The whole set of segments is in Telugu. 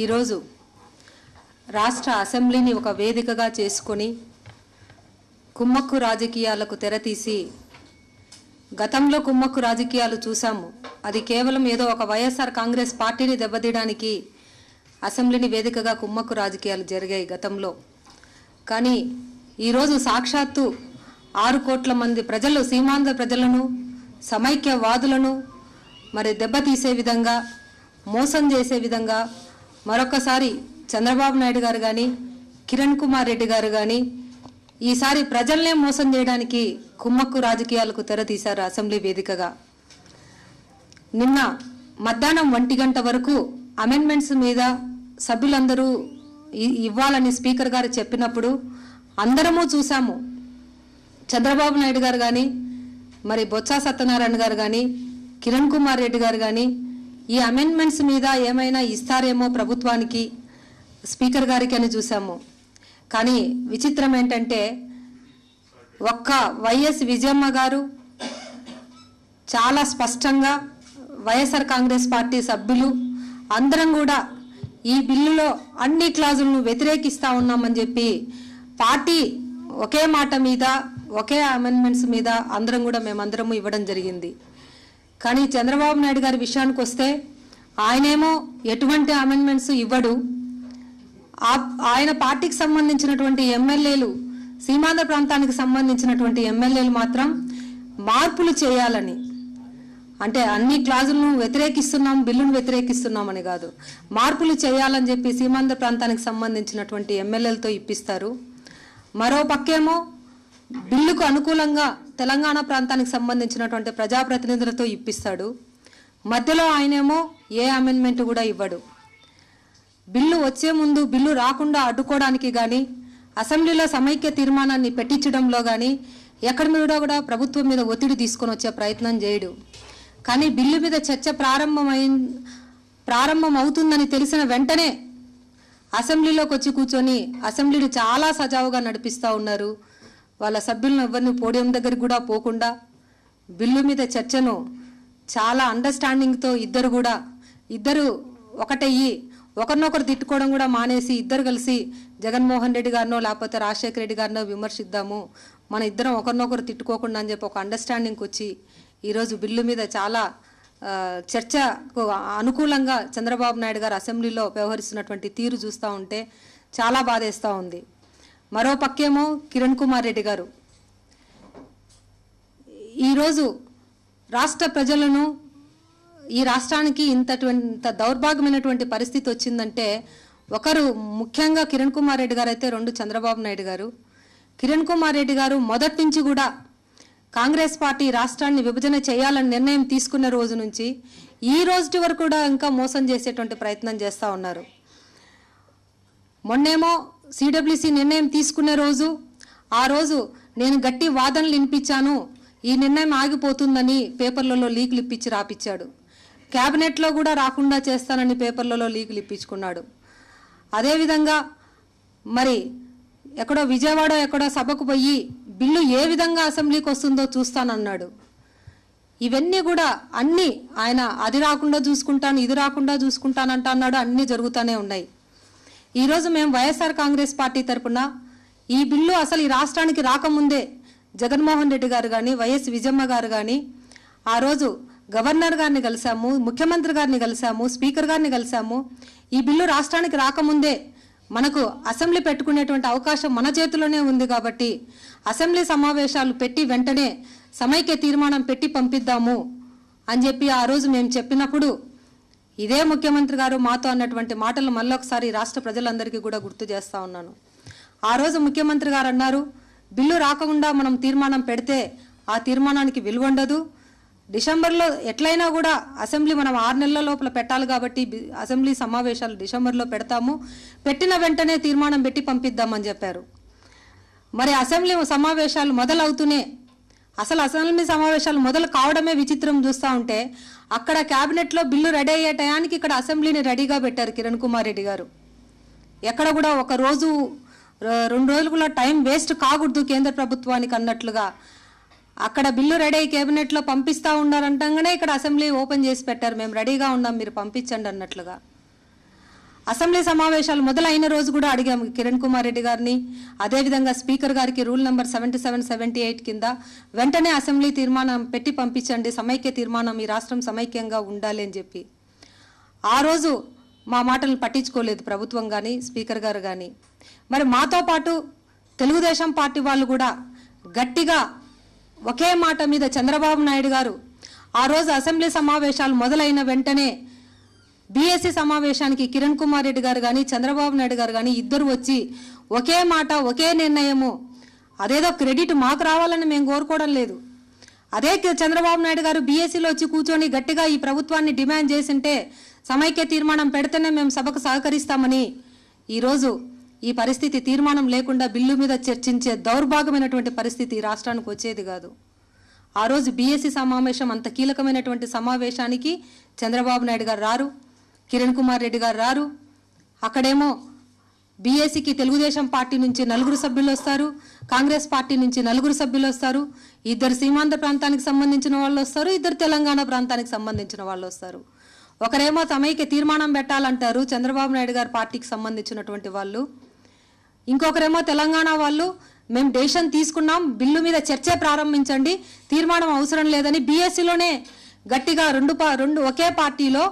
ఈరోజు రాష్ట్ర అసెంబ్లీని ఒక వేదికగా చేసుకొని కుమ్మక్కు రాజకీయాలకు తెరతీసి గతంలో కుమ్మక్కు రాజకీయాలు చూసాము అది కేవలం ఏదో ఒక వైఎస్ఆర్ కాంగ్రెస్ పార్టీని దెబ్బతీయడానికి అసెంబ్లీని వేదికగా కుమ్మక్కు రాజకీయాలు జరిగాయి గతంలో కానీ ఈరోజు సాక్షాత్తు ఆరు కోట్ల మంది ప్రజలు సీమాంధ్ర ప్రజలను సమైక్యవాదులను మరి దెబ్బతీసే విధంగా మోసం చేసే విధంగా మరొకసారి చంద్రబాబు నాయుడు గారు కానీ కిరణ్ కుమార్ రెడ్డి గారు కానీ ఈసారి ప్రజల్నే మోసం చేయడానికి కుమ్మక్కు రాజకీయాలకు తెర తీశారు అసెంబ్లీ వేదికగా నిన్న మధ్యాహ్నం ఒంటి గంట వరకు అమెండ్మెంట్స్ మీద సభ్యులందరూ ఇవ్వాలని స్పీకర్ గారు చెప్పినప్పుడు అందరము చూసాము చంద్రబాబు నాయుడు గారు కానీ మరి బొత్స సత్యనారాయణ గారు కానీ కిరణ్ కుమార్ రెడ్డి గారు కానీ ఈ అమెండ్మెంట్స్ మీద ఏమైనా ఇస్తారేమో ప్రభుత్వానికి స్పీకర్ గారికి అని చూసాము కానీ విచిత్రం ఏంటంటే ఒక్క వైఎస్ విజయమ్మ గారు చాలా స్పష్టంగా వైఎస్ఆర్ కాంగ్రెస్ పార్టీ సభ్యులు అందరం కూడా ఈ బిల్లులో అన్ని క్లాజులను వ్యతిరేకిస్తూ ఉన్నామని చెప్పి పార్టీ ఒకే మాట మీద ఒకే అమెండ్మెంట్స్ మీద అందరం కూడా మేమందరము ఇవ్వడం జరిగింది కానీ చంద్రబాబు నాయుడు గారి విషయానికి వస్తే ఆయనేమో ఎటువంటి అమెండ్మెంట్స్ ఇవ్వడు ఆయన పార్టీకి సంబంధించినటువంటి ఎమ్మెల్యేలు సీమాంధ్ర ప్రాంతానికి సంబంధించినటువంటి ఎమ్మెల్యేలు మాత్రం మార్పులు చేయాలని అంటే అన్ని క్లాజులను వ్యతిరేకిస్తున్నాం బిల్లును వ్యతిరేకిస్తున్నామని కాదు మార్పులు చేయాలని చెప్పి సీమాంధ్ర ప్రాంతానికి సంబంధించినటువంటి ఎమ్మెల్యేలతో ఇప్పిస్తారు మరో పక్కేమో బిల్లుకు అనుకూలంగా తెలంగాణ ప్రాంతానికి సంబంధించినటువంటి ప్రజాప్రతినిధులతో ఇప్పిస్తాడు మధ్యలో ఆయనేమో ఏ అమెండ్మెంట్ కూడా ఇవ్వడు బిల్లు వచ్చే ముందు బిల్లు రాకుండా అడ్డుకోవడానికి కానీ అసెంబ్లీలో సమైక్య తీర్మానాన్ని పెట్టించడంలో కానీ ఎక్కడ మీద కూడా ప్రభుత్వం మీద ఒత్తిడి తీసుకొని వచ్చే ప్రయత్నం చేయడు కానీ బిల్లు మీద చర్చ ప్రారంభమై ప్రారంభం అవుతుందని తెలిసిన వెంటనే అసెంబ్లీలోకి వచ్చి కూర్చొని అసెంబ్లీని చాలా సజావుగా నడిపిస్తూ ఉన్నారు వాళ్ళ సభ్యులను ఎవరిని పోడియం దగ్గరికి కూడా పోకుండా బిల్లు మీద చర్చను చాలా అండర్స్టాండింగ్తో ఇద్దరు కూడా ఇద్దరు ఒకటయ్యి ఒకరినొకరు తిట్టుకోవడం కూడా మానేసి ఇద్దరు కలిసి జగన్మోహన్ రెడ్డి గారినో లేకపోతే రాజశేఖర రెడ్డి గారినో విమర్శిద్దాము మన ఇద్దరం ఒకరినొకరు తిట్టుకోకుండా అని చెప్పి ఒక అండర్స్టాండింగ్కి వచ్చి ఈరోజు బిల్లు మీద చాలా చర్చకు అనుకూలంగా చంద్రబాబు నాయుడు గారు అసెంబ్లీలో వ్యవహరిస్తున్నటువంటి తీరు చూస్తూ ఉంటే చాలా బాధేస్తూ ఉంది మరో పక్కేమో కిరణ్ కుమార్ రెడ్డి గారు ఈరోజు రాష్ట్ర ప్రజలను ఈ రాష్ట్రానికి ఇంతటువంటి దౌర్భాగ్యమైనటువంటి పరిస్థితి వచ్చిందంటే ఒకరు ముఖ్యంగా కిరణ్ కుమార్ రెడ్డి గారు అయితే రెండు చంద్రబాబు నాయుడు గారు కిరణ్ కుమార్ రెడ్డి గారు మొదటి నుంచి కూడా కాంగ్రెస్ పార్టీ రాష్ట్రాన్ని విభజన చేయాలని నిర్ణయం తీసుకున్న రోజు నుంచి ఈ రోజు వరకు కూడా ఇంకా మోసం చేసేటువంటి ప్రయత్నం చేస్తూ ఉన్నారు మొన్నేమో సిడబ్ల్యూసీ నిర్ణయం తీసుకునే రోజు ఆ రోజు నేను గట్టి వాదనలు వినిపించాను ఈ నిర్ణయం ఆగిపోతుందని పేపర్లలో లీకులు ఇప్పించి రాపిచ్చాడు క్యాబినెట్లో కూడా రాకుండా చేస్తానని పేపర్లలో లీకులు ఇప్పించుకున్నాడు అదేవిధంగా మరి ఎక్కడో విజయవాడ ఎక్కడో సభకు పోయి బిల్లు ఏ విధంగా అసెంబ్లీకి వస్తుందో చూస్తానన్నాడు ఇవన్నీ కూడా అన్నీ ఆయన అది రాకుండా చూసుకుంటాను ఇది రాకుండా చూసుకుంటానంట అన్నాడు అన్నీ జరుగుతూనే ఉన్నాయి ఈరోజు మేము వైఎస్ఆర్ కాంగ్రెస్ పార్టీ తరఫున ఈ బిల్లు అసలు ఈ రాష్ట్రానికి రాకముందే జగన్మోహన్ రెడ్డి గారు కానీ వైఎస్ విజయమ్మ గారు కానీ ఆ రోజు గవర్నర్ గారిని కలిసాము ముఖ్యమంత్రి గారిని కలిసాము స్పీకర్ గారిని కలిసాము ఈ బిల్లు రాష్ట్రానికి రాకముందే మనకు అసెంబ్లీ పెట్టుకునేటువంటి అవకాశం మన చేతిలోనే ఉంది కాబట్టి అసెంబ్లీ సమావేశాలు పెట్టి వెంటనే సమైక్య తీర్మానం పెట్టి పంపిద్దాము అని చెప్పి ఆ రోజు మేము చెప్పినప్పుడు ఇదే ముఖ్యమంత్రి గారు మాతో అన్నటువంటి మాటలు మళ్ళొకసారి రాష్ట్ర ప్రజలందరికీ కూడా గుర్తు చేస్తా ఉన్నాను ఆ రోజు ముఖ్యమంత్రి గారు అన్నారు బిల్లు రాకుండా మనం తీర్మానం పెడితే ఆ తీర్మానానికి విలువ ఉండదు డిసెంబర్లో ఎట్లయినా కూడా అసెంబ్లీ మనం ఆరు నెలల లోపల పెట్టాలి కాబట్టి అసెంబ్లీ సమావేశాలు డిసెంబర్లో పెడతాము పెట్టిన వెంటనే తీర్మానం పెట్టి పంపిద్దామని చెప్పారు మరి అసెంబ్లీ సమావేశాలు మొదలవుతూనే అసలు అసెంబ్లీ సమావేశాలు మొదలు కావడమే విచిత్రం చూస్తూ ఉంటే అక్కడ క్యాబినెట్లో బిల్లు రెడీ అయ్యే టయానికి ఇక్కడ అసెంబ్లీని రెడీగా పెట్టారు కిరణ్ కుమార్ రెడ్డి గారు ఎక్కడ కూడా ఒక రోజు రెండు రోజులు కూడా టైం వేస్ట్ కాకూడదు కేంద్ర ప్రభుత్వానికి అన్నట్లుగా అక్కడ బిల్లు రెడీ అయ్యి కేబినెట్లో పంపిస్తూ ఉన్నారంటంగానే ఇక్కడ అసెంబ్లీ ఓపెన్ చేసి పెట్టారు మేము రెడీగా ఉన్నాం మీరు పంపించండి అన్నట్లుగా అసెంబ్లీ సమావేశాలు మొదలైన రోజు కూడా అడిగాము కిరణ్ కుమార్ రెడ్డి గారిని అదేవిధంగా స్పీకర్ గారికి rule number seventy seven seventy eight కింద వెంటనే అసెంబ్లీ తీర్మానం పెట్టి పంపించండి సమైక్య తీర్మానం ఈ రాష్ట్రం సమైక్యంగా ఉండాలి అని చెప్పి ఆ రోజు మా మాటలను పట్టించుకోలేదు ప్రభుత్వం కానీ స్పీకర్ గారు కానీ మరి మాతో పాటు తెలుగుదేశం పార్టీ వాళ్ళు కూడా గట్టిగా ఒకే మాట మీద చంద్రబాబు నాయుడు గారు ఆ రోజు అసెంబ్లీ సమావేశాలు మొదలైన వెంటనే బీఎస్సీ e సమావేశానికి కిరణ్ కుమార్ రెడ్డి గారు కానీ చంద్రబాబు నాయుడు గారు కానీ ఇద్దరు వచ్చి ఒకే మాట ఒకే నిర్ణయము అదేదో క్రెడిట్ మాకు రావాలని మేము కోరుకోవడం లేదు అదే చంద్రబాబు నాయుడు గారు బీఎస్సీలో e వచ్చి కూర్చొని గట్టిగా ఈ ప్రభుత్వాన్ని డిమాండ్ చేసింటే సమైక్య తీర్మానం పెడితేనే మేము సభకు సహకరిస్తామని ఈరోజు ఈ పరిస్థితి తీర్మానం లేకుండా బిల్లు మీద చర్చించే దౌర్భాగ్యమైనటువంటి పరిస్థితి రాష్ట్రానికి వచ్చేది కాదు ఆ రోజు బీఎస్సీ e సమావేశం అంత కీలకమైనటువంటి సమావేశానికి చంద్రబాబు నాయుడు గారు రారు కిరణ్ కుమార్ రెడ్డి గారు రారు అక్కడేమో బీఏసీకి తెలుగుదేశం పార్టీ నుంచి నలుగురు సభ్యులు వస్తారు కాంగ్రెస్ పార్టీ నుంచి నలుగురు సభ్యులు వస్తారు ఇద్దరు సీమాంధ్ర ప్రాంతానికి సంబంధించిన వాళ్ళు వస్తారు ఇద్దరు తెలంగాణ ప్రాంతానికి సంబంధించిన వాళ్ళు వస్తారు ఒకరేమో తమకి తీర్మానం పెట్టాలంటారు చంద్రబాబు నాయుడు గారి పార్టీకి సంబంధించినటువంటి వాళ్ళు ఇంకొకరేమో తెలంగాణ వాళ్ళు మేము డెసిషన్ తీసుకున్నాం బిల్లు మీద చర్చే ప్రారంభించండి తీర్మానం అవసరం లేదని బీఎస్సీలోనే గట్టిగా రెండు రెండు ఒకే పార్టీలో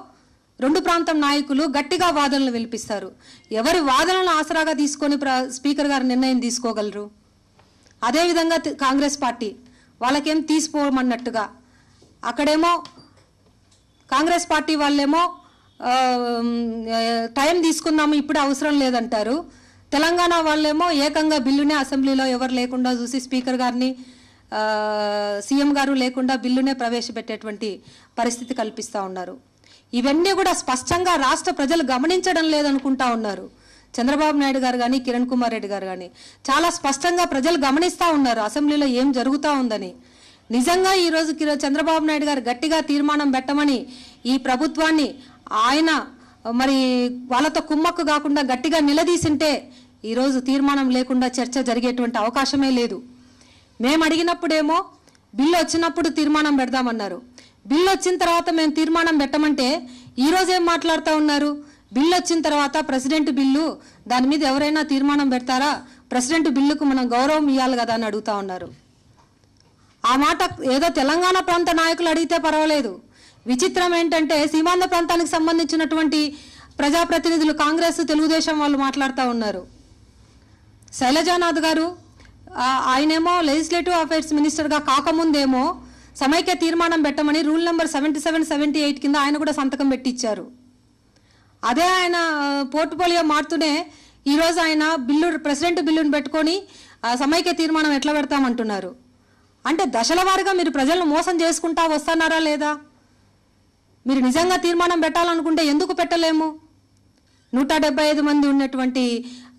రెండు ప్రాంతం నాయకులు గట్టిగా వాదనలు వినిపిస్తారు ఎవరి వాదనలను ఆసరాగా తీసుకొని స్పీకర్ గారు నిర్ణయం తీసుకోగలరు అదేవిధంగా కాంగ్రెస్ పార్టీ వాళ్ళకేం తీసిపోమన్నట్టుగా అక్కడేమో కాంగ్రెస్ పార్టీ వాళ్ళేమో టైం తీసుకుందాము ఇప్పుడు అవసరం లేదంటారు తెలంగాణ వాళ్ళేమో ఏకంగా బిల్లునే అసెంబ్లీలో ఎవరు లేకుండా చూసి స్పీకర్ గారిని సీఎం గారు లేకుండా బిల్లునే ప్రవేశపెట్టేటువంటి పరిస్థితి కల్పిస్తూ ఉన్నారు ఇవన్నీ కూడా స్పష్టంగా రాష్ట్ర ప్రజలు గమనించడం లేదనుకుంటా ఉన్నారు చంద్రబాబు నాయుడు గారు కానీ కిరణ్ కుమార్ రెడ్డి గారు కానీ చాలా స్పష్టంగా ప్రజలు గమనిస్తూ ఉన్నారు అసెంబ్లీలో ఏం జరుగుతూ ఉందని నిజంగా ఈ రోజు చంద్రబాబు నాయుడు గారు గట్టిగా తీర్మానం పెట్టమని ఈ ప్రభుత్వాన్ని ఆయన మరి వాళ్ళతో కుమ్మక్కు కాకుండా గట్టిగా నిలదీసింటే ఈరోజు తీర్మానం లేకుండా చర్చ జరిగేటువంటి అవకాశమే లేదు మేము అడిగినప్పుడేమో బిల్లు వచ్చినప్పుడు తీర్మానం పెడదామన్నారు బిల్లు వచ్చిన తర్వాత మేము తీర్మానం పెట్టమంటే రోజు ఏం మాట్లాడుతూ ఉన్నారు బిల్లు వచ్చిన తర్వాత ప్రెసిడెంట్ బిల్లు దాని మీద ఎవరైనా తీర్మానం పెడతారా ప్రెసిడెంట్ బిల్లుకు మనం గౌరవం ఇవ్వాలి కదా అని అడుగుతా ఉన్నారు ఆ మాట ఏదో తెలంగాణ ప్రాంత నాయకులు అడిగితే పర్వాలేదు విచిత్రం ఏంటంటే సీమాంధ్ర ప్రాంతానికి సంబంధించినటువంటి ప్రజాప్రతినిధులు కాంగ్రెస్ తెలుగుదేశం వాళ్ళు మాట్లాడుతూ ఉన్నారు శైలజానాథ్ గారు ఆయనేమో లెజిస్లేటివ్ అఫైర్స్ మినిస్టర్గా కాకముందేమో సమైక్య తీర్మానం పెట్టమని rule number seventy seven seventy eight కింద ఆయన కూడా సంతకం పెట్టించారు అదే ఆయన పోర్ట్ఫోలియో మారుతూనే ఈరోజు ఆయన బిల్లు ప్రెసిడెంట్ బిల్లును పెట్టుకొని సమైక్య తీర్మానం ఎట్లా పెడతామంటున్నారు అంటే దశల వారుగా మీరు ప్రజలను మోసం చేసుకుంటా వస్తున్నారా లేదా మీరు నిజంగా తీర్మానం పెట్టాలనుకుంటే ఎందుకు పెట్టలేము నూట మంది ఉన్నటువంటి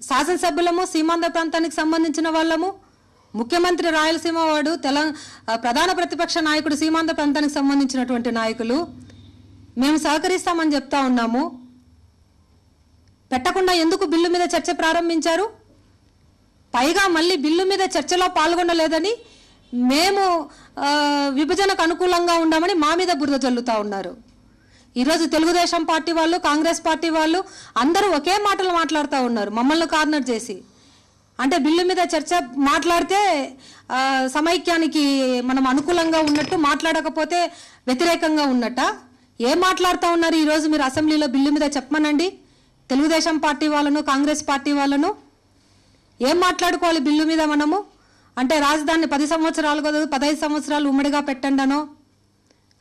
శాసనసభ్యులము సీమాంధ్ర ప్రాంతానికి సంబంధించిన వాళ్ళము ముఖ్యమంత్రి రాయలసీమ వాడు తెలంగా ప్రధాన ప్రతిపక్ష నాయకుడు సీమాంత ప్రాంతానికి సంబంధించినటువంటి నాయకులు మేము సహకరిస్తామని చెప్తా ఉన్నాము పెట్టకుండా ఎందుకు బిల్లు మీద చర్చ ప్రారంభించారు పైగా మళ్ళీ బిల్లు మీద చర్చలో పాల్గొనలేదని మేము విభజనకు అనుకూలంగా ఉండమని మా మీద బురద జల్లుతా ఉన్నారు ఈరోజు తెలుగుదేశం పార్టీ వాళ్ళు కాంగ్రెస్ పార్టీ వాళ్ళు అందరూ ఒకే మాటలు మాట్లాడుతూ ఉన్నారు మమ్మల్ని కార్నర్ చేసి అంటే బిల్లు మీద చర్చ మాట్లాడితే సమైక్యానికి మనం అనుకూలంగా ఉన్నట్టు మాట్లాడకపోతే వ్యతిరేకంగా ఉన్నట్ట ఏం మాట్లాడుతూ ఉన్నారు ఈరోజు మీరు అసెంబ్లీలో బిల్లు మీద చెప్పమనండి తెలుగుదేశం పార్టీ వాళ్ళను కాంగ్రెస్ పార్టీ వాళ్ళను ఏం మాట్లాడుకోవాలి బిల్లు మీద మనము అంటే రాజధాని పది సంవత్సరాలు కదా పదహైదు సంవత్సరాలు ఉమ్మడిగా పెట్టండనో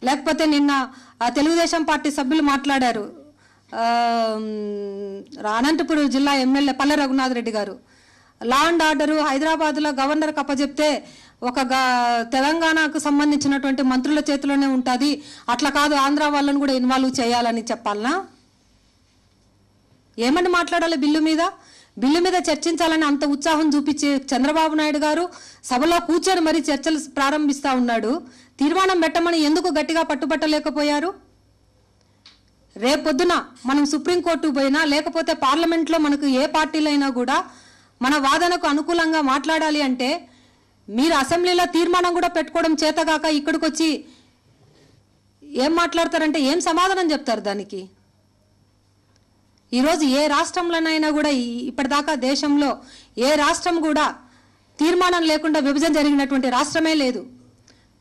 లేకపోతే నిన్న తెలుగుదేశం పార్టీ సభ్యులు మాట్లాడారు అనంతపురం జిల్లా ఎమ్మెల్యే పల్లె రఘునాథ్ రెడ్డి గారు లా అండ్ ఆర్డరు హైదరాబాద్లో కప్ప చెప్తే ఒక తెలంగాణకు సంబంధించినటువంటి మంత్రుల చేతిలోనే ఉంటుంది అట్లా కాదు ఆంధ్ర వాళ్ళని కూడా ఇన్వాల్వ్ చేయాలని చెప్పాలనా ఏమని మాట్లాడాలి బిల్లు మీద బిల్లు మీద చర్చించాలని అంత ఉత్సాహం చూపించే చంద్రబాబు నాయుడు గారు సభలో కూర్చొని మరీ చర్చలు ప్రారంభిస్తా ఉన్నాడు తీర్మానం పెట్టమని ఎందుకు గట్టిగా పట్టుబట్టలేకపోయారు రేపొద్దున మనం సుప్రీంకోర్టు పోయినా లేకపోతే పార్లమెంట్లో మనకు ఏ పార్టీలైనా కూడా మన వాదనకు అనుకూలంగా మాట్లాడాలి అంటే మీరు అసెంబ్లీలో తీర్మానం కూడా పెట్టుకోవడం చేతగాక ఇక్కడికి వచ్చి ఏం మాట్లాడతారంటే ఏం సమాధానం చెప్తారు దానికి ఈరోజు ఏ రాష్ట్రంలోనైనా కూడా ఇప్పటిదాకా దేశంలో ఏ రాష్ట్రం కూడా తీర్మానం లేకుండా విభజన జరిగినటువంటి రాష్ట్రమే లేదు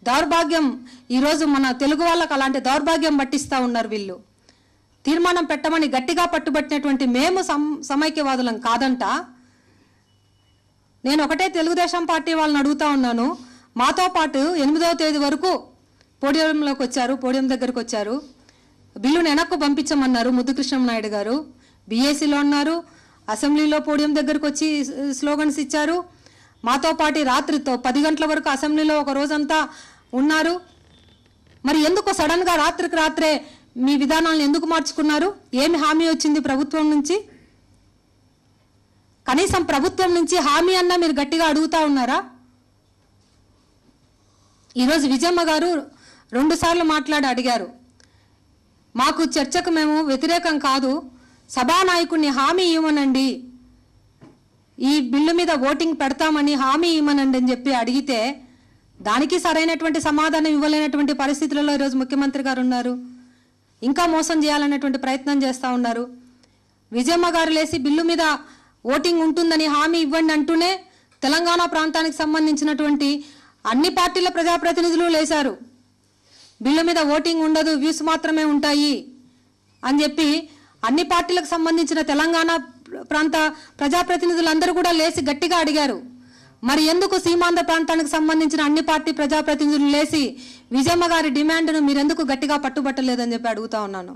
దౌర్భాగ్యం ఈరోజు మన తెలుగు వాళ్ళకు అలాంటి దౌర్భాగ్యం పట్టిస్తూ ఉన్నారు వీళ్ళు తీర్మానం పెట్టమని గట్టిగా పట్టుబట్టినటువంటి మేము సమైక్యవాదులం కాదంట నేను ఒకటే తెలుగుదేశం పార్టీ వాళ్ళని అడుగుతా ఉన్నాను మాతో పాటు ఎనిమిదవ తేదీ వరకు పోడియంలోకి వచ్చారు పోడియం దగ్గరకు వచ్చారు బిల్లును వెనక్కు పంపించమన్నారు నాయుడు గారు బీఏసీలో ఉన్నారు అసెంబ్లీలో పోడియం దగ్గరకు వచ్చి స్లోగన్స్ ఇచ్చారు మాతో పాటు రాత్రితో పది గంటల వరకు అసెంబ్లీలో ఒక రోజంతా ఉన్నారు మరి ఎందుకు సడన్గా రాత్రికి రాత్రే మీ విధానాలను ఎందుకు మార్చుకున్నారు ఏమి హామీ వచ్చింది ప్రభుత్వం నుంచి కనీసం ప్రభుత్వం నుంచి హామీ అన్నా మీరు గట్టిగా అడుగుతా ఉన్నారా ఈరోజు విజయమ్మ గారు రెండుసార్లు మాట్లాడి అడిగారు మాకు చర్చకు మేము వ్యతిరేకం కాదు సభానాయకుడిని హామీ ఇవ్వనండి ఈ బిల్లు మీద ఓటింగ్ పెడతామని హామీ ఇవ్వనండి అని చెప్పి అడిగితే దానికి సరైనటువంటి సమాధానం ఇవ్వలేనటువంటి పరిస్థితులలో ఈరోజు ముఖ్యమంత్రి గారు ఉన్నారు ఇంకా మోసం చేయాలనేటువంటి ప్రయత్నం చేస్తూ ఉన్నారు విజయమ్మ గారు లేసి బిల్లు మీద ఓటింగ్ ఉంటుందని హామీ ఇవ్వండి అంటూనే తెలంగాణ ప్రాంతానికి సంబంధించినటువంటి అన్ని పార్టీల ప్రజాప్రతినిధులు లేశారు బిల్లు మీద ఓటింగ్ ఉండదు వ్యూస్ మాత్రమే ఉంటాయి అని చెప్పి అన్ని పార్టీలకు సంబంధించిన తెలంగాణ ప్రాంత ప్రజాప్రతినిధులందరూ కూడా లేచి గట్టిగా అడిగారు మరి ఎందుకు సీమాంధ్ర ప్రాంతానికి సంబంధించిన అన్ని పార్టీ ప్రజాప్రతినిధులు లేచి విజయమ్మ గారి డిమాండ్ను మీరెందుకు గట్టిగా పట్టుబట్టలేదని చెప్పి అడుగుతా ఉన్నాను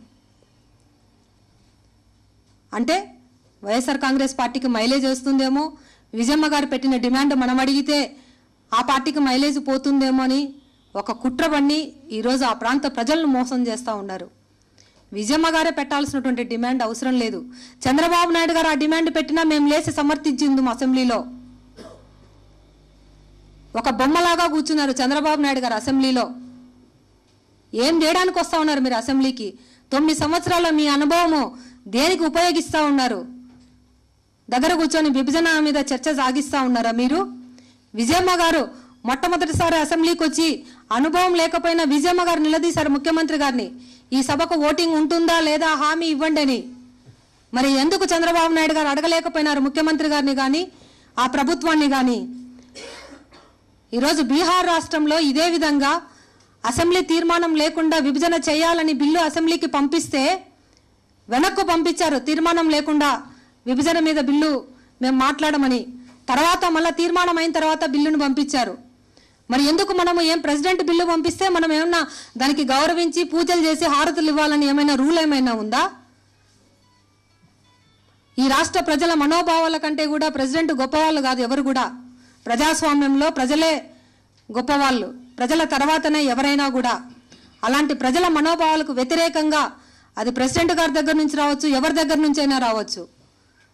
అంటే వైఎస్ఆర్ కాంగ్రెస్ పార్టీకి మైలేజ్ వస్తుందేమో విజయమ్మ గారు పెట్టిన డిమాండ్ మనం అడిగితే ఆ పార్టీకి మైలేజ్ పోతుందేమో అని ఒక కుట్ర పండి ఈరోజు ఆ ప్రాంత ప్రజలను మోసం చేస్తూ ఉన్నారు విజయమ్మ గారే పెట్టాల్సినటువంటి డిమాండ్ అవసరం లేదు చంద్రబాబు నాయుడు గారు ఆ డిమాండ్ పెట్టినా మేము లేచి సమర్థించింది అసెంబ్లీలో ఒక బొమ్మలాగా కూర్చున్నారు చంద్రబాబు నాయుడు గారు అసెంబ్లీలో ఏం చేయడానికి వస్తూ ఉన్నారు మీరు అసెంబ్లీకి తొమ్మిది సంవత్సరాల మీ అనుభవము దేనికి ఉపయోగిస్తూ ఉన్నారు దగ్గర కూర్చొని విభజన మీద చర్చ సాగిస్తా ఉన్నారా మీరు విజయమ్మ గారు మొట్టమొదటిసారి అసెంబ్లీకి వచ్చి అనుభవం లేకపోయినా విజయమ్మ గారు నిలదీశారు ముఖ్యమంత్రి గారిని ఈ సభకు ఓటింగ్ ఉంటుందా లేదా హామీ ఇవ్వండి అని మరి ఎందుకు చంద్రబాబు నాయుడు గారు అడగలేకపోయినారు ముఖ్యమంత్రి గారిని కానీ ఆ ప్రభుత్వాన్ని కానీ ఈరోజు బీహార్ రాష్ట్రంలో ఇదే విధంగా అసెంబ్లీ తీర్మానం లేకుండా విభజన చేయాలని బిల్లు అసెంబ్లీకి పంపిస్తే వెనక్కు పంపించారు తీర్మానం లేకుండా విభజన మీద బిల్లు మేము మాట్లాడమని తర్వాత మళ్ళీ తీర్మానం అయిన తర్వాత బిల్లును పంపించారు మరి ఎందుకు మనము ఏం ప్రెసిడెంట్ బిల్లు పంపిస్తే మనం ఏమన్నా దానికి గౌరవించి పూజలు చేసి హారతులు ఇవ్వాలని ఏమైనా రూల్ ఏమైనా ఉందా ఈ రాష్ట్ర ప్రజల మనోభావాల కంటే కూడా ప్రెసిడెంట్ గొప్పవాళ్ళు కాదు ఎవరు కూడా ప్రజాస్వామ్యంలో ప్రజలే గొప్పవాళ్ళు ప్రజల తర్వాతనే ఎవరైనా కూడా అలాంటి ప్రజల మనోభావాలకు వ్యతిరేకంగా అది ప్రెసిడెంట్ గారి దగ్గర నుంచి రావచ్చు ఎవరి దగ్గర నుంచైనా రావచ్చు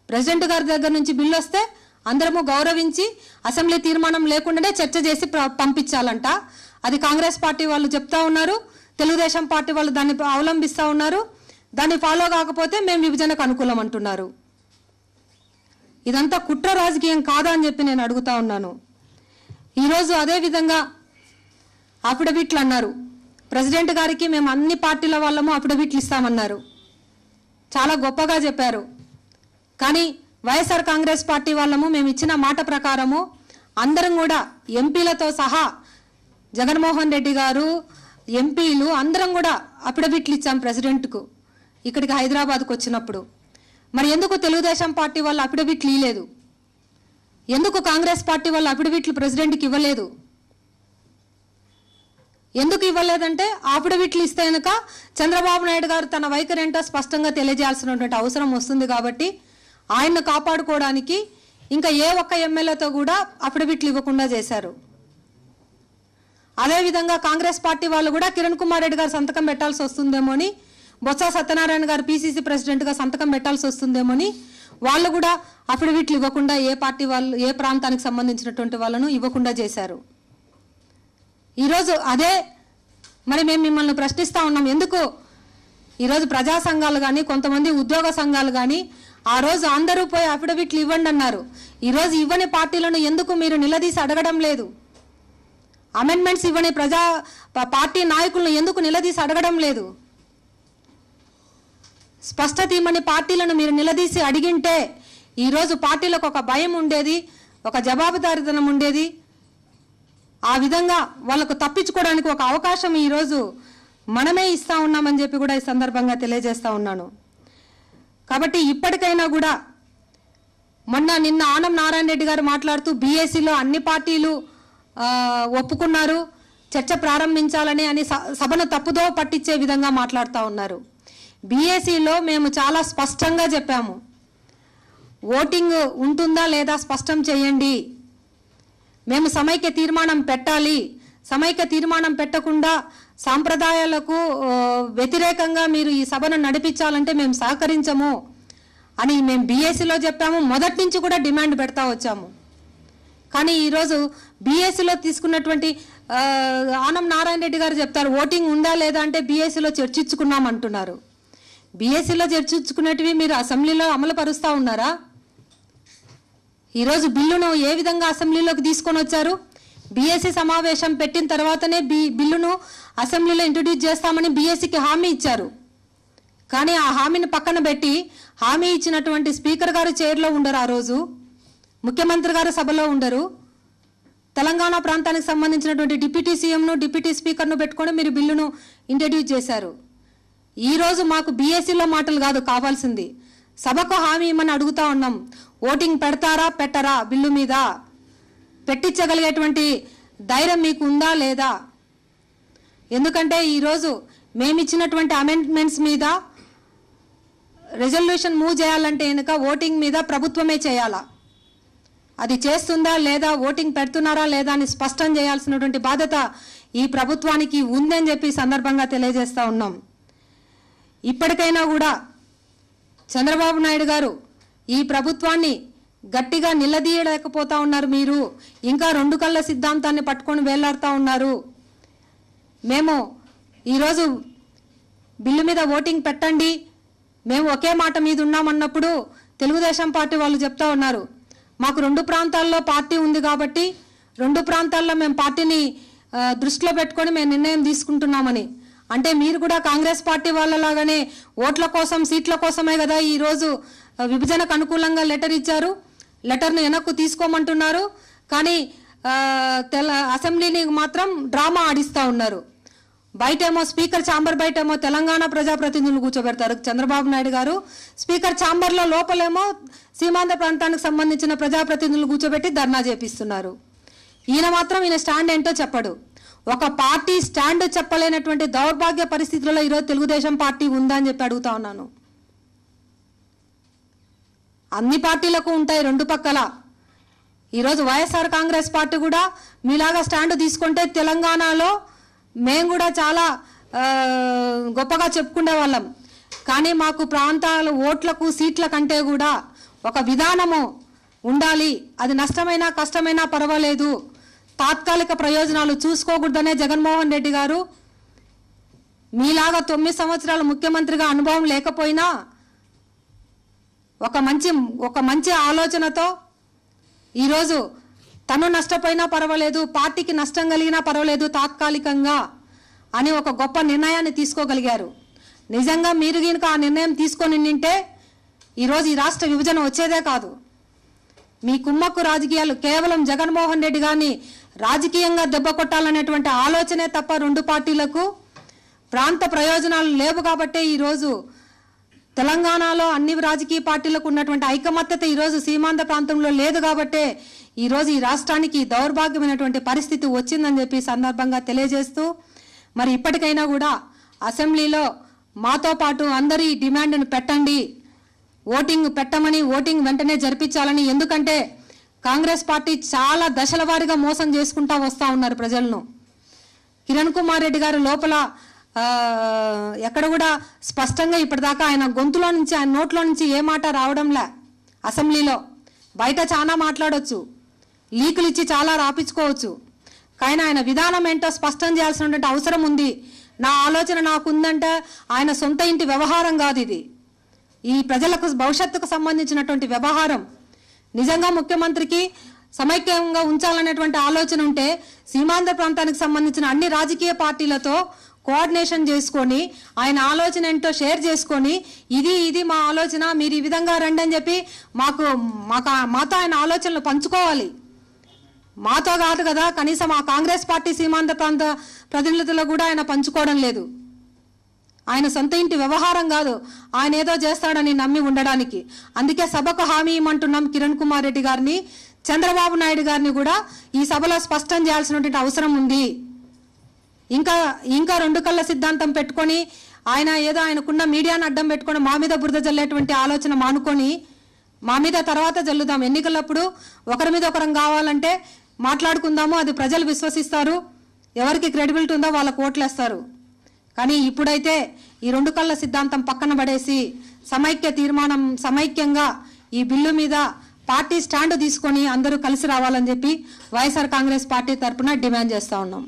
ప్రెసిడెంట్ గారి దగ్గర నుంచి బిల్లు వస్తే అందరము గౌరవించి అసెంబ్లీ తీర్మానం లేకుండానే చర్చ చేసి పంపించాలంట అది కాంగ్రెస్ పార్టీ వాళ్ళు చెప్తా ఉన్నారు తెలుగుదేశం పార్టీ వాళ్ళు దాన్ని అవలంబిస్తూ ఉన్నారు దాన్ని ఫాలో కాకపోతే మేము విభజనకు అనుకూలం అంటున్నారు ఇదంతా కుట్ర రాజకీయం కాదా అని చెప్పి నేను అడుగుతా ఉన్నాను ఈరోజు అదేవిధంగా అఫిడవిట్లు అన్నారు ప్రెసిడెంట్ గారికి మేము అన్ని పార్టీల వాళ్ళము అఫిడవిట్లు ఇస్తామన్నారు చాలా గొప్పగా చెప్పారు కానీ వైఎస్ఆర్ కాంగ్రెస్ పార్టీ వాళ్ళము మేము ఇచ్చిన మాట ప్రకారము అందరం కూడా ఎంపీలతో సహా జగన్మోహన్ రెడ్డి గారు ఎంపీలు అందరం కూడా అఫిడవిట్లు ఇచ్చాం ప్రెసిడెంట్కు ఇక్కడికి హైదరాబాద్కు వచ్చినప్పుడు మరి ఎందుకు తెలుగుదేశం పార్టీ వాళ్ళు అఫిడవిట్లు ఇవ్వలేదు ఎందుకు కాంగ్రెస్ పార్టీ వాళ్ళు అఫిడవిట్లు ప్రెసిడెంట్కి ఇవ్వలేదు ఎందుకు ఇవ్వలేదంటే ఆఫిడవిట్లు ఇస్తే కనుక చంద్రబాబు నాయుడు గారు తన వైఖరి ఏంటో స్పష్టంగా తెలియజేయాల్సినటువంటి అవసరం వస్తుంది కాబట్టి ఆయన్ను కాపాడుకోవడానికి ఇంకా ఏ ఒక్క ఎమ్మెల్యేతో కూడా అఫిడవిట్లు ఇవ్వకుండా చేశారు అదేవిధంగా కాంగ్రెస్ పార్టీ వాళ్ళు కూడా కిరణ్ కుమార్ రెడ్డి గారు సంతకం పెట్టాల్సి వస్తుందేమో అని బొత్స సత్యనారాయణ గారు పీసీసీ ప్రెసిడెంట్గా సంతకం పెట్టాల్సి వస్తుందేమో అని వాళ్ళు కూడా అఫిడవిట్లు ఇవ్వకుండా ఏ పార్టీ వాళ్ళు ఏ ప్రాంతానికి సంబంధించినటువంటి వాళ్ళను ఇవ్వకుండా చేశారు ఈరోజు అదే మరి మేము మిమ్మల్ని ప్రశ్నిస్తూ ఉన్నాం ఎందుకు ఈరోజు ప్రజా సంఘాలు కానీ కొంతమంది ఉద్యోగ సంఘాలు కానీ ఆ రోజు అందరూ పోయి అఫిడవిట్లు ఇవ్వండి అన్నారు ఈరోజు ఇవ్వని పార్టీలను ఎందుకు మీరు నిలదీసి అడగడం లేదు అమెండ్మెంట్స్ ఇవ్వని ప్రజా పార్టీ నాయకులను ఎందుకు నిలదీసి అడగడం లేదు స్పష్టత ఇవ్వని పార్టీలను మీరు నిలదీసి అడిగింటే ఈరోజు పార్టీలకు ఒక భయం ఉండేది ఒక జవాబుదారితనం ఉండేది ఆ విధంగా వాళ్ళకు తప్పించుకోవడానికి ఒక అవకాశం ఈరోజు మనమే ఇస్తా ఉన్నామని చెప్పి కూడా ఈ సందర్భంగా తెలియజేస్తా ఉన్నాను కాబట్టి ఇప్పటికైనా కూడా మొన్న నిన్న ఆనం నారాయణ రెడ్డి గారు మాట్లాడుతూ బీఏసీలో అన్ని పార్టీలు ఒప్పుకున్నారు చర్చ ప్రారంభించాలని అని సభను తప్పుదో పట్టించే విధంగా మాట్లాడుతూ ఉన్నారు బీఏసీలో మేము చాలా స్పష్టంగా చెప్పాము ఓటింగ్ ఉంటుందా లేదా స్పష్టం చేయండి మేము సమైక్య తీర్మానం పెట్టాలి సమైక్య తీర్మానం పెట్టకుండా సాంప్రదాయాలకు వ్యతిరేకంగా మీరు ఈ సభను నడిపించాలంటే మేము సహకరించము అని మేము బీఎస్సీలో చెప్పాము మొదటి నుంచి కూడా డిమాండ్ పెడతా వచ్చాము కానీ ఈరోజు బీఎస్సీలో తీసుకున్నటువంటి ఆనం నారాయణ రెడ్డి గారు చెప్తారు ఓటింగ్ ఉందా లేదా అంటే బీఎస్సీలో చర్చించుకున్నాం అంటున్నారు బీఎస్సీలో చర్చించుకున్నటివి మీరు అసెంబ్లీలో అమలు పరుస్తూ ఉన్నారా ఈరోజు బిల్లును ఏ విధంగా అసెంబ్లీలోకి తీసుకొని వచ్చారు బీఎస్సీ సమావేశం పెట్టిన తర్వాతనే బి బిల్లును అసెంబ్లీలో ఇంట్రొడ్యూస్ చేస్తామని బీఎస్సీకి హామీ ఇచ్చారు కానీ ఆ హామీని పక్కన పెట్టి హామీ ఇచ్చినటువంటి స్పీకర్ గారు చైర్లో ఉండరు ఆ రోజు ముఖ్యమంత్రి గారు సభలో ఉండరు తెలంగాణ ప్రాంతానికి సంబంధించినటువంటి డిప్యూటీ సీఎంను డిప్యూటీ స్పీకర్ను పెట్టుకొని మీరు బిల్లును ఇంట్రడ్యూస్ చేశారు ఈరోజు మాకు బీఎస్సీలో మాటలు కాదు కావాల్సింది సభకు హామీ ఇమ్మని అడుగుతా ఉన్నాం ఓటింగ్ పెడతారా పెట్టరా బిల్లు మీద పెట్టించగలిగేటువంటి ధైర్యం మీకు ఉందా లేదా ఎందుకంటే ఈరోజు మేమిచ్చినటువంటి అమెండ్మెంట్స్ మీద రెజల్యూషన్ మూవ్ చేయాలంటే కనుక ఓటింగ్ మీద ప్రభుత్వమే చేయాలా అది చేస్తుందా లేదా ఓటింగ్ పెడుతున్నారా లేదా అని స్పష్టం చేయాల్సినటువంటి బాధ్యత ఈ ప్రభుత్వానికి ఉందని చెప్పి సందర్భంగా తెలియజేస్తూ ఉన్నాం ఇప్పటికైనా కూడా చంద్రబాబు నాయుడు గారు ఈ ప్రభుత్వాన్ని గట్టిగా నిలదీయలేకపోతా ఉన్నారు మీరు ఇంకా రెండు కళ్ళ సిద్ధాంతాన్ని పట్టుకొని వేలాడుతూ ఉన్నారు మేము ఈరోజు బిల్లు మీద ఓటింగ్ పెట్టండి మేము ఒకే మాట మీద ఉన్నామన్నప్పుడు తెలుగుదేశం పార్టీ వాళ్ళు చెప్తా ఉన్నారు మాకు రెండు ప్రాంతాల్లో పార్టీ ఉంది కాబట్టి రెండు ప్రాంతాల్లో మేము పార్టీని దృష్టిలో పెట్టుకొని మేము నిర్ణయం తీసుకుంటున్నామని అంటే మీరు కూడా కాంగ్రెస్ పార్టీ వాళ్ళలాగానే ఓట్ల కోసం సీట్ల కోసమే కదా ఈరోజు విభజనకు అనుకూలంగా లెటర్ ఇచ్చారు లెటర్ను వెనక్కు తీసుకోమంటున్నారు కానీ తెల అసెంబ్లీని మాత్రం డ్రామా ఆడిస్తూ ఉన్నారు బయటేమో స్పీకర్ ఛాంబర్ బయటేమో తెలంగాణ ప్రజాప్రతినిధులు కూర్చోబెడతారు చంద్రబాబు నాయుడు గారు స్పీకర్ ఛాంబర్లో లోపలేమో సీమాంధ్ర ప్రాంతానికి సంబంధించిన ప్రజాప్రతినిధులు కూర్చోబెట్టి ధర్నా చేపిస్తున్నారు ఈయన మాత్రం ఈయన స్టాండ్ ఏంటో చెప్పడు ఒక పార్టీ స్టాండ్ చెప్పలేనటువంటి దౌర్భాగ్య పరిస్థితుల్లో ఈరోజు తెలుగుదేశం పార్టీ ఉందా అని చెప్పి అడుగుతా ఉన్నాను అన్ని పార్టీలకు ఉంటాయి రెండు పక్కల ఈరోజు వైఎస్ఆర్ కాంగ్రెస్ పార్టీ కూడా మీలాగా స్టాండ్ తీసుకుంటే తెలంగాణలో మేము కూడా చాలా గొప్పగా చెప్పుకునే వాళ్ళం కానీ మాకు ప్రాంతాల ఓట్లకు సీట్ల కంటే కూడా ఒక విధానము ఉండాలి అది నష్టమైనా కష్టమైనా పర్వాలేదు తాత్కాలిక ప్రయోజనాలు చూసుకోకూడదనే జగన్మోహన్ రెడ్డి గారు మీలాగా తొమ్మిది సంవత్సరాల ముఖ్యమంత్రిగా అనుభవం లేకపోయినా ఒక మంచి ఒక మంచి ఆలోచనతో ఈరోజు తను నష్టపోయినా పర్వాలేదు పార్టీకి నష్టం కలిగినా పర్వాలేదు తాత్కాలికంగా అని ఒక గొప్ప నిర్ణయాన్ని తీసుకోగలిగారు నిజంగా మీరు కనుక ఆ నిర్ణయం తీసుకొని నింటే ఈరోజు ఈ రాష్ట్ర విభజన వచ్చేదే కాదు మీ కుమ్మక్కు రాజకీయాలు కేవలం జగన్మోహన్ రెడ్డి గారిని రాజకీయంగా దెబ్బ కొట్టాలనేటువంటి ఆలోచనే తప్ప రెండు పార్టీలకు ప్రాంత ప్రయోజనాలు లేవు కాబట్టే ఈరోజు తెలంగాణలో అన్ని రాజకీయ పార్టీలకు ఉన్నటువంటి ఐకమత్యత ఈరోజు సీమాంత ప్రాంతంలో లేదు కాబట్టే ఈరోజు ఈ రాష్ట్రానికి దౌర్భాగ్యమైనటువంటి పరిస్థితి వచ్చిందని చెప్పి సందర్భంగా తెలియజేస్తూ మరి ఇప్పటికైనా కూడా అసెంబ్లీలో మాతో పాటు అందరి డిమాండ్ను పెట్టండి ఓటింగ్ పెట్టమని ఓటింగ్ వెంటనే జరిపించాలని ఎందుకంటే కాంగ్రెస్ పార్టీ చాలా దశల వారీగా మోసం చేసుకుంటా వస్తూ ఉన్నారు ప్రజలను కిరణ్ కుమార్ రెడ్డి గారు లోపల ఎక్కడ కూడా స్పష్టంగా ఇప్పటిదాకా ఆయన గొంతులో నుంచి ఆయన నోట్లో నుంచి ఏ మాట రావడంలే అసెంబ్లీలో బయట చాలా మాట్లాడవచ్చు లీకులు ఇచ్చి చాలా రాపించుకోవచ్చు కానీ ఆయన విధానం ఏంటో స్పష్టం చేయాల్సినటువంటి అవసరం ఉంది నా ఆలోచన నాకుందంటే ఆయన సొంత ఇంటి వ్యవహారం కాదు ఇది ఈ ప్రజలకు భవిష్యత్తుకు సంబంధించినటువంటి వ్యవహారం నిజంగా ముఖ్యమంత్రికి సమైక్యంగా ఉంచాలనేటువంటి ఆలోచన ఉంటే సీమాంధ్ర ప్రాంతానికి సంబంధించిన అన్ని రాజకీయ పార్టీలతో కోఆర్డినేషన్ చేసుకొని ఆయన ఆలోచన ఏంటో షేర్ చేసుకొని ఇది ఇది మా ఆలోచన మీరు ఈ విధంగా రండి అని చెప్పి మాకు మాకు మాతో ఆయన ఆలోచనలు పంచుకోవాలి మాతో కాదు కదా కనీసం ఆ కాంగ్రెస్ పార్టీ సీమాంత ప్రాంత ప్రతినిధులతో కూడా ఆయన పంచుకోవడం లేదు ఆయన సొంత ఇంటి వ్యవహారం కాదు ఆయన ఏదో చేస్తాడని నమ్మి ఉండడానికి అందుకే సభకు హామీ ఇమ్మంటున్నాం కిరణ్ కుమార్ రెడ్డి గారిని చంద్రబాబు నాయుడు గారిని కూడా ఈ సభలో స్పష్టం చేయాల్సినటువంటి అవసరం ఉంది ఇంకా ఇంకా రెండు కళ్ళ సిద్ధాంతం పెట్టుకొని ఆయన ఏదో ఆయనకున్న మీడియాను అడ్డం పెట్టుకొని మా మీద బురద జల్లేటువంటి ఆలోచన మానుకొని మా మీద తర్వాత జల్లుదాం ఎన్నికలప్పుడు ఒకరి మీద ఒకరం కావాలంటే మాట్లాడుకుందాము అది ప్రజలు విశ్వసిస్తారు ఎవరికి క్రెడిబిలిటీ ఉందో వాళ్ళకు ఓట్లేస్తారు కానీ ఇప్పుడైతే ఈ రెండు కళ్ళ సిద్ధాంతం పక్కన పడేసి సమైక్య తీర్మానం సమైక్యంగా ఈ బిల్లు మీద పార్టీ స్టాండ్ తీసుకొని అందరూ కలిసి రావాలని చెప్పి వైఎస్ఆర్ కాంగ్రెస్ పార్టీ తరఫున డిమాండ్ చేస్తూ ఉన్నాం